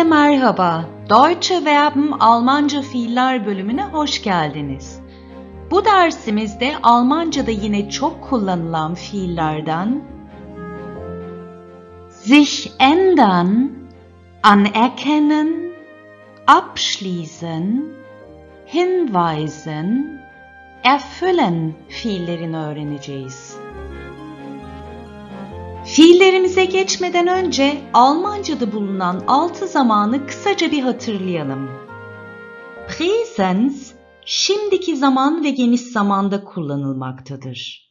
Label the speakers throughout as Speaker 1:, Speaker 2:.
Speaker 1: Herkese merhaba. Deutsche Verben Almanca fiiller bölümüne hoş geldiniz. Bu dersimizde Almanca'da yine çok kullanılan fiillerden sich ändern, anerkennen, abschließen, hinweisen, erfüllen fiillerini öğreneceğiz. Fiillerimize geçmeden önce Almanca'da bulunan altı zamanı kısaca bir hatırlayalım. Präsens şimdiki zaman ve geniş zamanda kullanılmaktadır.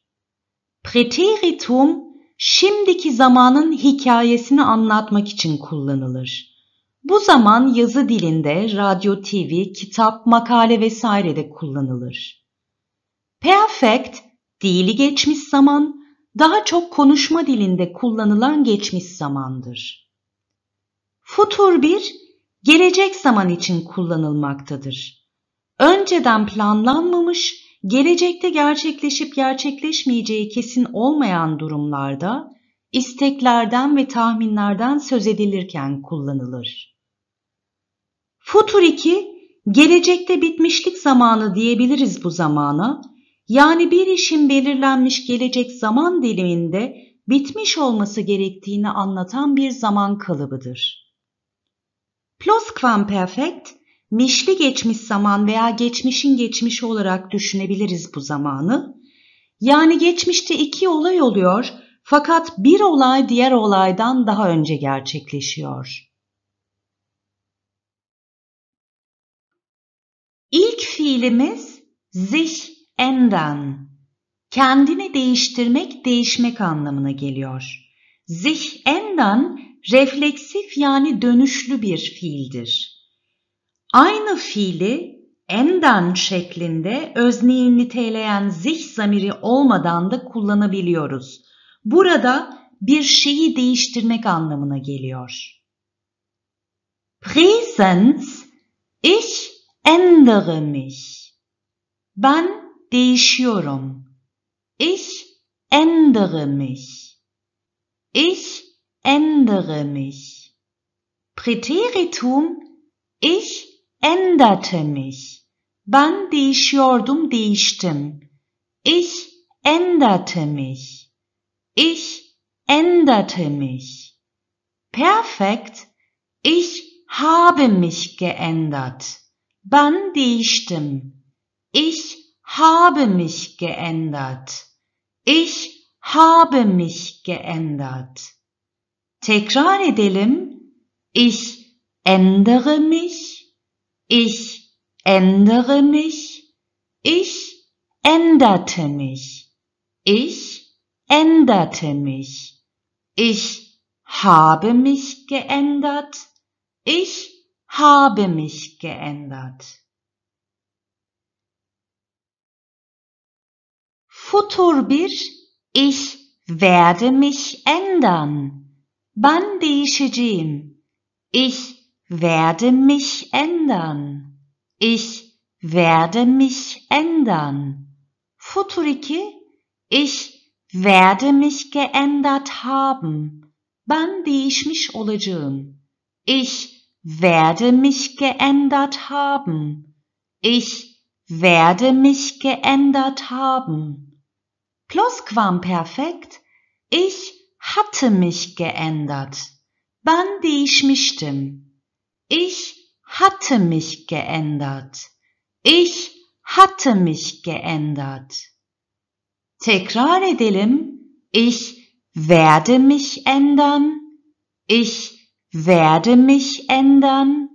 Speaker 1: Präteritum şimdiki zamanın hikayesini anlatmak için kullanılır. Bu zaman yazı dilinde radyo, TV, kitap, makale vesairede kullanılır. Perfect, fiili geçmiş zaman, daha çok konuşma dilinde kullanılan geçmiş zamandır. Futur 1 gelecek zaman için kullanılmaktadır. Önceden planlanmamış, gelecekte gerçekleşip gerçekleşmeyeceği kesin olmayan durumlarda isteklerden ve tahminlerden söz edilirken kullanılır. Futur 2 gelecekte bitmişlik zamanı diyebiliriz bu zamana yani bir işin belirlenmiş gelecek zaman diliminde bitmiş olması gerektiğini anlatan bir zaman kalıbıdır. Plusquamperfekt, mişli geçmiş zaman veya geçmişin geçmişi olarak düşünebiliriz bu zamanı. Yani geçmişte iki olay oluyor fakat bir olay diğer olaydan daha önce gerçekleşiyor. İlk fiilimiz sich ändern. Kendini değiştirmek, değişmek anlamına geliyor. Sich ändern refleksif yani dönüşlü bir fiildir. Aynı fiili ändern şeklinde özneyi niteleyen sich zamiri olmadan da kullanabiliyoruz. Burada bir şeyi değiştirmek anlamına geliyor. Präsens ich ändere mich. Ben değişiyorum. Ich ändere mich. Ich ändere mich. Präteritum ich änderte mich. Ben değişiyordum değiştim. Ich änderte mich. Ich änderte mich. Perfekt. Ich habe mich geändert. Ben değiştim. Ich habe mich geändert. Ich habe mich geändert. Tekrar edelim. Ich ändere mich. Ich ändere mich. Ich änderte mich. Ich änderte mich. Ich habe mich geändert. Ich habe mich geändert. Futur bir, Ich werde mich ändern. Ben değişeceğim. Ich werde mich ändern. Ich werde mich ändern. Futur 2 Ich werde mich geändert haben. Ben değişmiş olacağım. Ich werde mich geändert haben. Ich werde mich geändert haben. Plusquamperfekt. Ich hatte mich geändert. Bandi ich mich Ich hatte mich geändert. Ich hatte mich geändert. Tekrar edelim. Ich werde mich ändern. Ich werde mich ändern.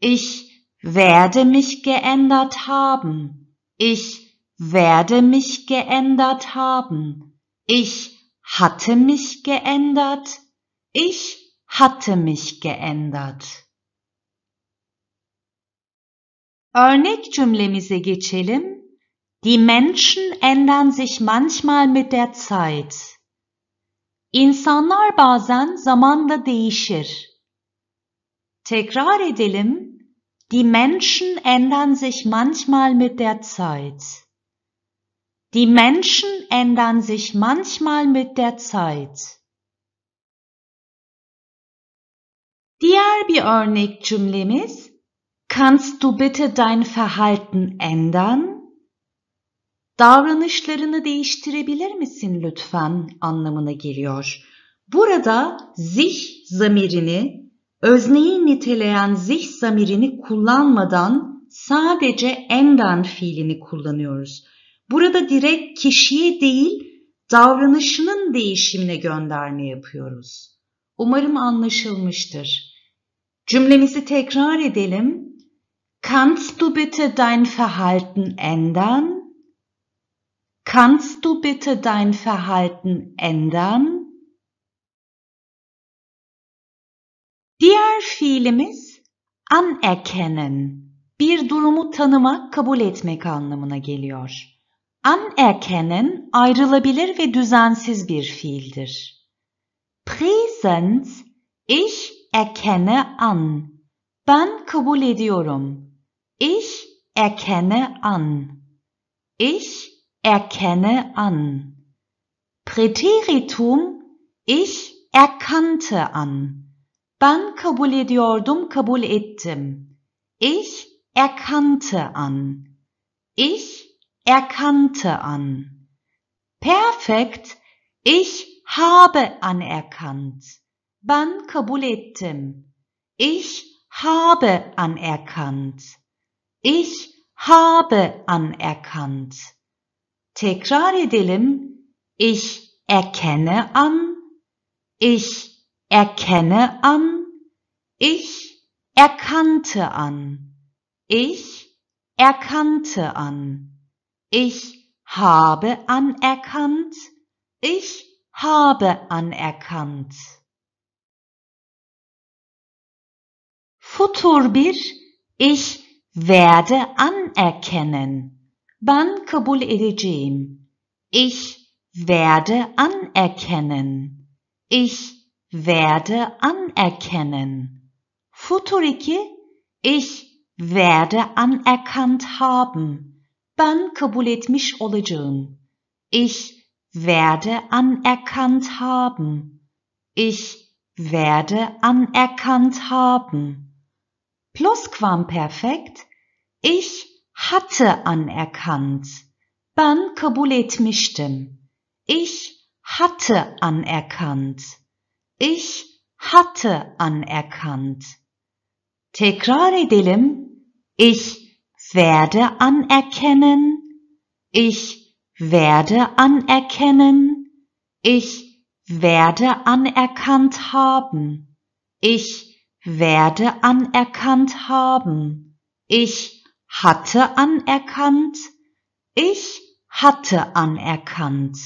Speaker 1: Ich werde mich geändert haben. Ich werde mich geändert haben. Ich hatte mich geändert. Ich hatte mich geändert. Örnek cümlemize geçelim. Die Menschen ändern sich manchmal mit der Zeit. İnsanlar bazen zamanla değişir. Tekrar edelim. Die Menschen ändern sich manchmal mit der Zeit. Die Menschen ändern sich manchmal mit der Zeit. Diğer bir örnek cümlemiz Kannst du bitte dein Verhalten ändern? Davranışlarını değiştirebilir misin lütfen anlamına geliyor. Burada zih zamirini, özneyi niteleyen zih zamirini kullanmadan sadece ändern fiilini kullanıyoruz. Burada direkt kişiye değil davranışının değişimine gönderme yapıyoruz. Umarım anlaşılmıştır. Cümlemizi tekrar edelim. Kannst du bitte dein Verhalten ändern? Kannst du bitte dein Verhalten ändern? Diğer fiilimiz anerkennen. Bir durumu tanımak, kabul etmek anlamına geliyor. Anerkennen ayrılabilir ve düzensiz bir fiildir. Präsens ich erkenne an. Ben kabul ediyorum. Ich erkenne an. Ich erkenne an. Präteritum ich erkannte an. Ben kabul ediyordum, kabul ettim. Ich erkannte an. Ich erkannte an. Perfekt, ich habe anerkannt. Ben kabul Ich habe anerkannt. Ich habe anerkannt. Tekrar edelim. Ich erkenne an. Ich erkenne an. Ich erkannte an. Ich erkannte an. Ich habe anerkannt. Ich habe anerkannt. Futur bir ich werde anerkennen. Ben kabul edeceğim. Ich werde anerkennen. Ich werde anerkennen. Futur 2 ich werde anerkannt haben ben kabul etmiş olacağım. Ich werde anerkannt haben. Ich werde anerkannt haben. Plusquamperfekt. Ich hatte anerkannt. Ben kabul etmiştim. Ich hatte anerkannt. Ich hatte anerkannt. Tekrar edelim. Ich werde anerkennen, ich werde anerkennen, ich werde anerkannt haben, ich werde anerkannt haben, ich hatte anerkannt, ich hatte anerkannt.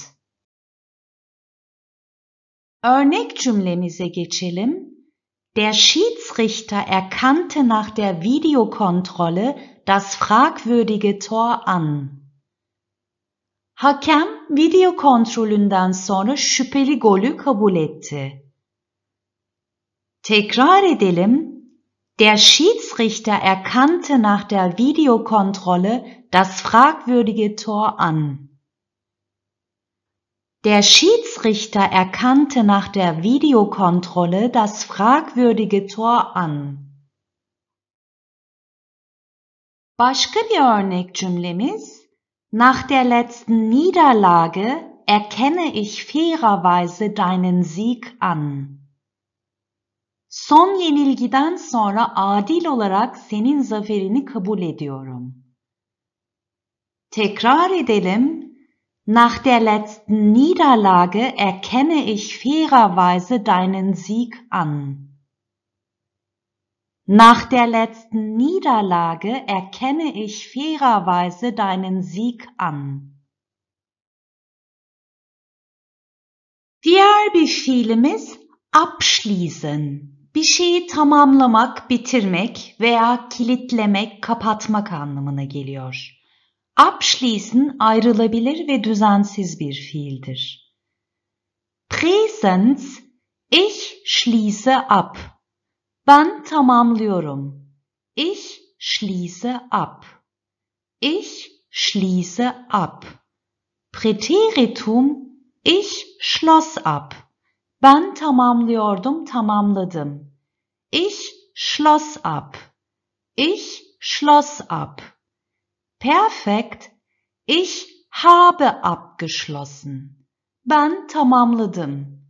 Speaker 1: Örnek cümlemize geçelim. Der Schiedsrichter erkannte nach der Videokontrolle das fragwürdige Tor an. Hakem video kontrolünden sonra şüpheli golü kabul etti. Tekrar edelim. Der Schiedsrichter erkannte nach der Videokontrolle das fragwürdige Tor an. Der Schiedsrichter erkannte nach der Videokontrolle das fragwürdige Tor an. Başka bir örnek cümlemiz. Nach der letzten Niederlage erkenne ich fairerweise deinen Sieg an. Son yenilgiden sonra adil olarak senin zaferini kabul ediyorum. Tekrar edelim. Nach der letzten Niederlage erkenne ich fairerweise deinen Sieg an. Nach der letzten Niederlage erkenne ich fairerweise deinen Sieg an. Diğer bir fiilimiz abschließen. Bir şeyi tamamlamak, bitirmek veya kilitlemek, kapatmak anlamına geliyor. Abschließen ayrılabilir ve düzensiz bir fiildir. Präsens, ich schließe ab Ben tamamlıyorum. Ich schließe ab. Ich schließe ab. Präteritum ich schloss ab. Ben tamamlıyordum, tamamladım. Ich schloss ab. Ich schloss ab. Perfekt. Ich habe abgeschlossen. Ben tamamladım.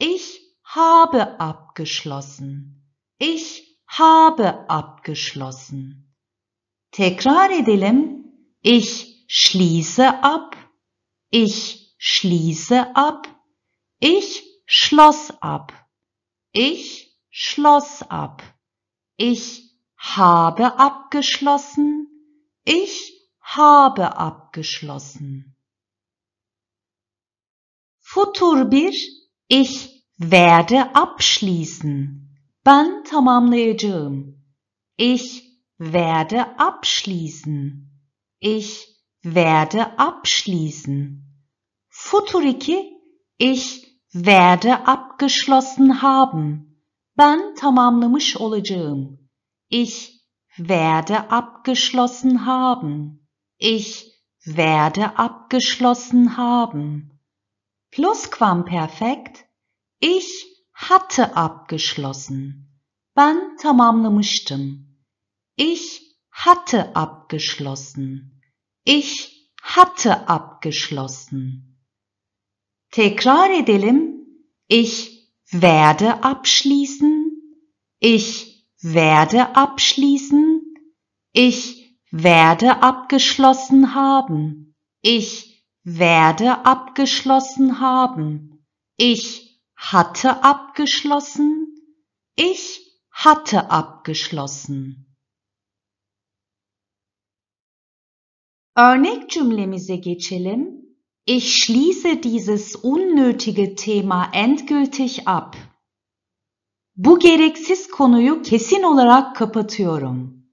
Speaker 1: Ich habe abgeschlossen. Ich habe abgeschlossen. Tekrar edelim. Ich schließe ab. Ich schließe ab. Ich schloss ab. Ich schloss ab. Ich habe abgeschlossen. Ich habe abgeschlossen. Futur 1 Ich werde abschließen. Ben tamamlayacağım. Ich werde abschließen. Ich werde abschließen. Futuriki, ich werde abgeschlossen haben. Ben tamamlamış olacağım. Ich werde abgeschlossen haben. Ich werde abgeschlossen haben. Plusquamperfekt. Ich hatte abgeschlossen. Ben tamamlamıştım. Ich hatte abgeschlossen. Ich hatte abgeschlossen. Tekrar edelim. Ich werde abschließen. Ich werde abschließen. Ich werde abgeschlossen haben. Ich werde abgeschlossen haben. Ich hatte abgeschlossen. Ich hatte abgeschlossen. Örnek cümlemize geçelim. Ich schließe dieses unnötige Thema endgültig ab. Bu gereksiz konuyu kesin olarak kapatıyorum.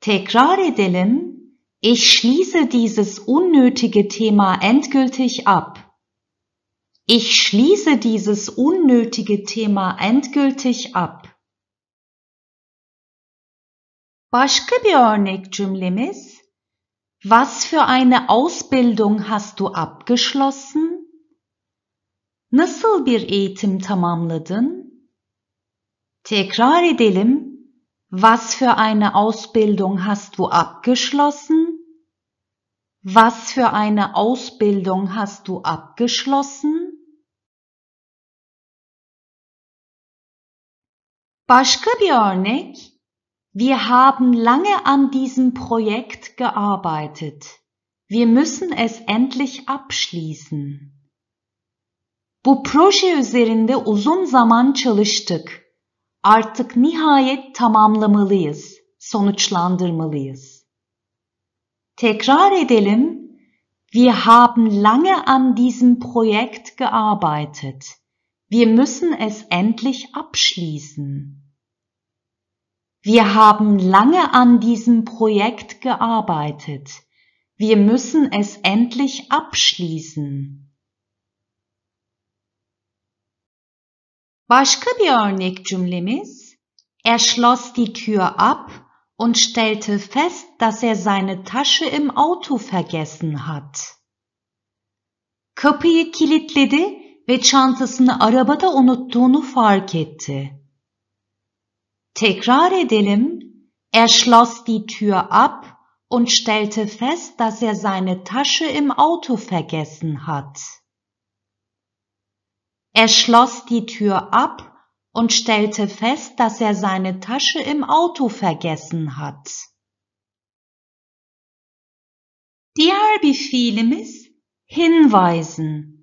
Speaker 1: Tekrar edelim. Ich schließe dieses unnötige Thema endgültig ab. Ich schließe dieses unnötige Thema endgültig ab. Başka bir örnek cümlemiz. Was für eine Ausbildung hast du abgeschlossen? Nasıl bir eğitim tamamladın? Tekrar edelim. Was für eine Ausbildung hast du abgeschlossen? Was für eine Ausbildung hast du abgeschlossen? Başka bir örnek. Wir haben lange an diesem Projekt gearbeitet. Wir müssen es endlich abschließen. Bu proje üzerinde uzun zaman çalıştık. Artık nihayet tamamlamalıyız, sonuçlandırmalıyız. Tekrar edelim. Wir haben lange an diesem Projekt gearbeitet. Wir müssen es endlich abschließen. Wir haben lange an diesem Projekt gearbeitet. Wir müssen es endlich abschließen. Başka bir örnek cümlemiz. Er schloss die Tür ab und stellte fest, dass er seine Tasche im Auto vergessen hat. Kapıyı kilitledi ve çantasını arabada unuttuğunu fark etti. Tekrar edelim. Er schloss die Tür ab und stellte fest, dass er seine Tasche im Auto vergessen hat. Er schloss die Tür ab und stellte fest, dass er seine Tasche im Auto vergessen hat. Diğer bir fiilimiz hinweisen.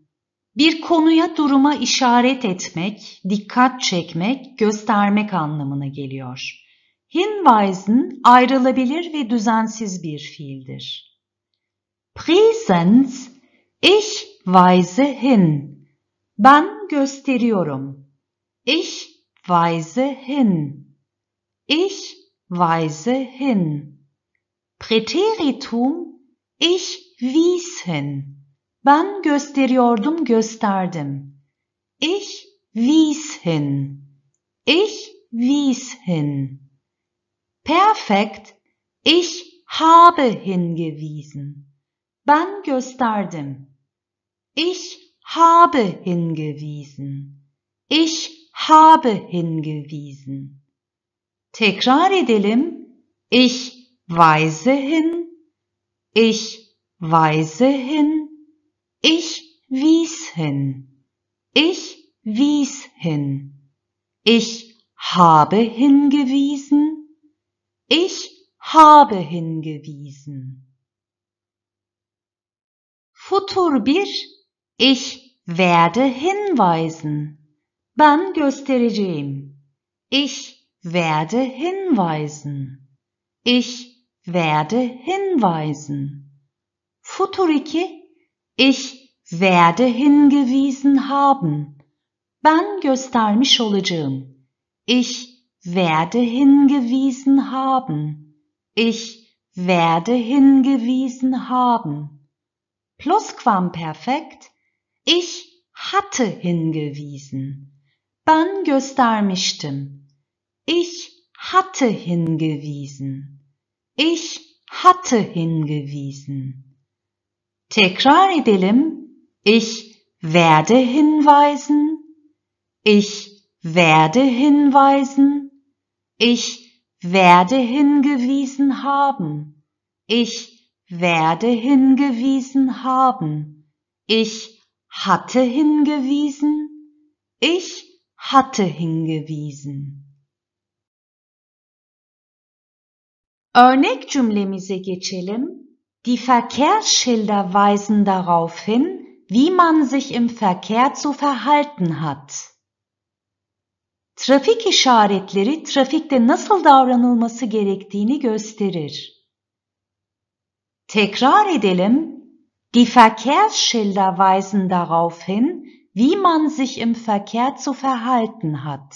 Speaker 1: Bir konuya duruma işaret etmek, dikkat çekmek, göstermek anlamına geliyor. Hinweisen ayrılabilir ve düzensiz bir fiildir. Präsenz, ich weise hin. Ben gösteriyorum. Ich weise hin. Ich weise hin. Präteritum, ich wies hin. Ben gösteriyordum, gösterdim. Ich wies hin. Ich wies hin. Perfekt. Ich habe hingewiesen. Ben gösterdim. Ich habe hingewiesen. Ich habe hingewiesen. Tekrar edelim. Ich weise hin. Ich weise hin. Ich wies hin. Ich wies hin. Ich habe hingewiesen. Ich habe hingewiesen. Futur bir. Ich werde hinweisen. Ben göstereceğim. Ich werde hinweisen. Ich werde hinweisen. Futur 2 ich werde hingewiesen haben. Ben göstermiş olacağım. Ich werde hingewiesen haben. Ich werde hingewiesen haben. Plusquamperfekt. Ich hatte hingewiesen. Ben göstermiştim. Ich hatte hingewiesen. Ich hatte hingewiesen. Tekrar edelim. Ich werde hinweisen. Ich werde hinweisen. Ich werde hingewiesen haben. Ich werde hingewiesen haben. Ich hatte hingewiesen. Ich hatte hingewiesen. Örnek cümlemize geçelim. Die Verkehrsschilder weisen darauf hin, wie man sich im Verkehr zu verhalten hat. Trafik işaretleri trafikte nasıl davranılması gerektiğini gösterir. Tekrar edelim. Die Verkehrsschilder weisen darauf hin, wie man sich im Verkehr zu verhalten hat.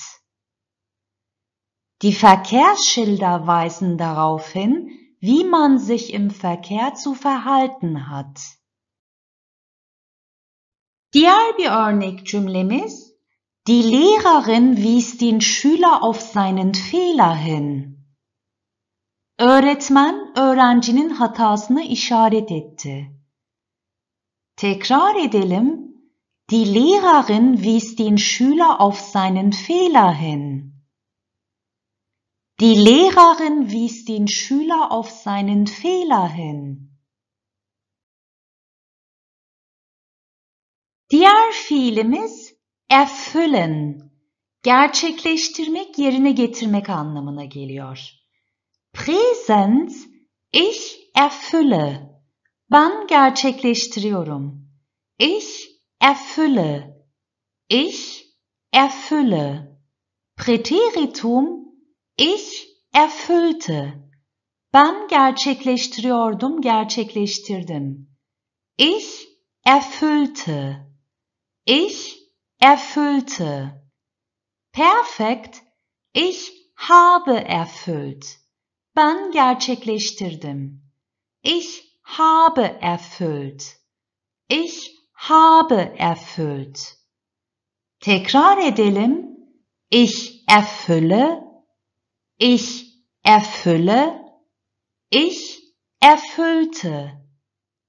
Speaker 1: Die Verkehrsschilder weisen darauf hin, wie man sich im Verkehr zu verhalten hat. Diğer bir örnek cümlemiz Die Lehrerin wies den Schüler auf seinen Fehler hin. Öğretmen öğrencinin hatasını işaret etti. Tekrar edelim. Die Lehrerin wies den Schüler auf seinen Fehler hin. Die Lehrerin wies den Schüler auf seinen Fehler hin. Diğer fiilimiz erfüllen, gerçekleştirmek, yerine getirmek anlamına geliyor. Präsens, ich erfülle. Ben gerçekleştiriyorum. Ich erfülle. Ich erfülle. Präteritum Ich erfüllte. Ben gerçekleştiriyordum, gerçekleştirdim. Ich erfüllte. Ich erfüllte. Perfekt. Ich habe erfüllt. Ben gerçekleştirdim. Ich habe erfüllt. Ich habe erfüllt. Tekrar edelim. Ich erfülle. Ich erfülle, ich erfüllte,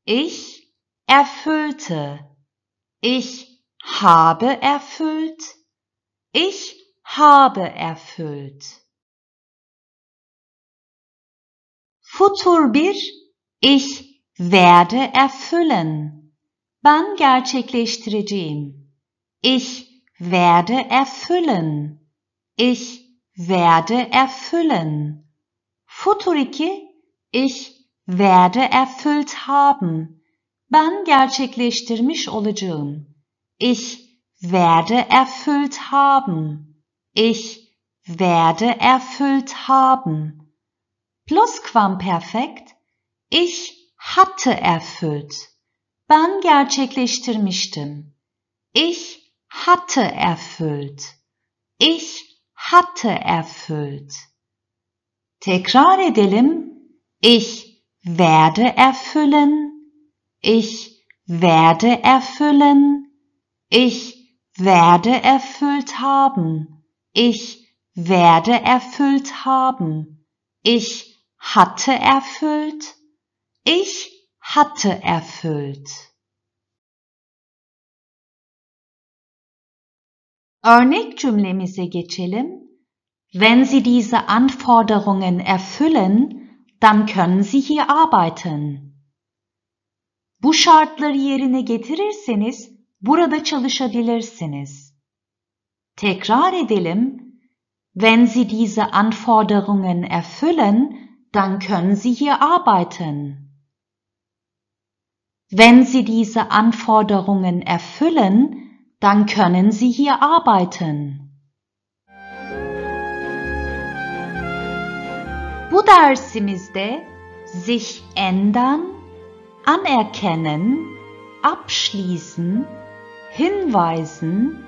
Speaker 1: ich erfüllte, ich habe erfüllt, ich habe erfüllt. Futur 1 Ich werde erfüllen. Ben gerçekleştireceğim. Ich werde erfüllen. Ich werde erfüllen. Futuriki ich werde erfüllt haben. Ben gerçekleştirmiş olacağım. Ich werde erfüllt haben. Ich werde erfüllt haben. Plusquamperfekt ich hatte erfüllt. Ben gerçekleştirmiştim. Ich hatte erfüllt. Ich hatte erfüllt. Tekrar edelim. Ich werde erfüllen. Ich werde erfüllen. Ich werde erfüllt haben. Ich werde erfüllt haben. Ich hatte erfüllt. Ich hatte erfüllt. Örnek cümlemize geçelim. Wenn Sie diese Anforderungen erfüllen, dann können Sie hier arbeiten. Bu şartları yerine getirirseniz burada çalışabilirsiniz. Tekrar edelim. Wenn Sie diese Anforderungen erfüllen, dann können Sie hier arbeiten. Wenn Sie diese Anforderungen erfüllen, dann können Sie hier arbeiten. Bu dersimizde sich ändern, anerkennen, abschließen, hinweisen,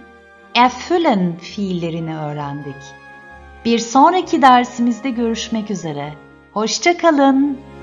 Speaker 1: erfüllen fiillerini öğrendik. Bir sonraki dersimizde görüşmek üzere. Hoşçakalın.